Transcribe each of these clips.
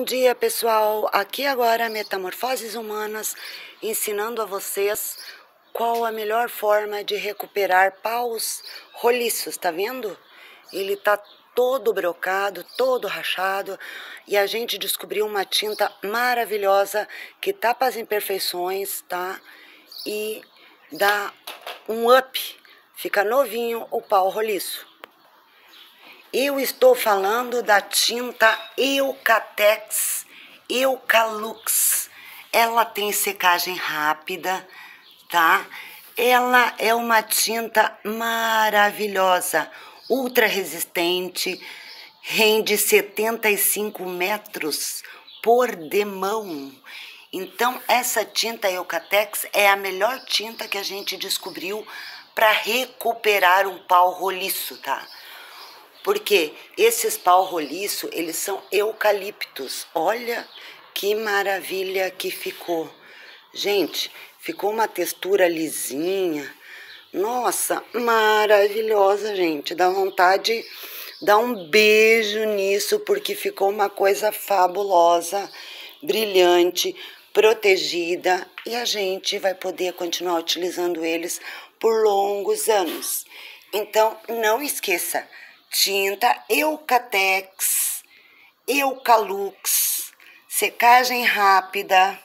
Bom dia, pessoal. Aqui agora Metamorfoses Humanas ensinando a vocês qual a melhor forma de recuperar paus roliços, tá vendo? Ele tá todo brocado, todo rachado, e a gente descobriu uma tinta maravilhosa que tapa as imperfeições, tá? E dá um up, fica novinho o pau roliço. Eu estou falando da tinta Eucatex Eucalux. Ela tem secagem rápida, tá? Ela é uma tinta maravilhosa, ultra resistente, rende 75 metros por demão. Então, essa tinta Eucatex é a melhor tinta que a gente descobriu para recuperar um pau roliço, tá? Porque esses pau roliço, eles são eucaliptos. Olha que maravilha que ficou. Gente, ficou uma textura lisinha. Nossa, maravilhosa, gente. Dá vontade dar um beijo nisso porque ficou uma coisa fabulosa, brilhante, protegida e a gente vai poder continuar utilizando eles por longos anos. Então, não esqueça, tinta Eucatex, Eucalux, secagem rápida,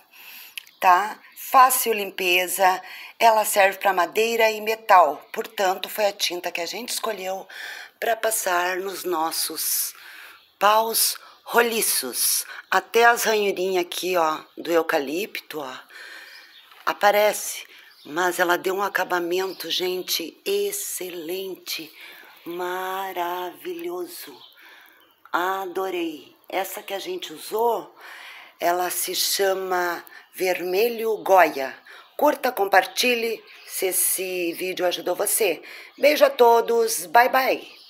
tá? Fácil limpeza, ela serve para madeira e metal, portanto, foi a tinta que a gente escolheu para passar nos nossos paus roliços. Até as ranhurinhas aqui, ó, do eucalipto, ó, aparece, mas ela deu um acabamento, gente, excelente maravilhoso. Adorei. Essa que a gente usou, ela se chama Vermelho Goya. Curta, compartilhe se esse vídeo ajudou você. Beijo a todos. Bye bye.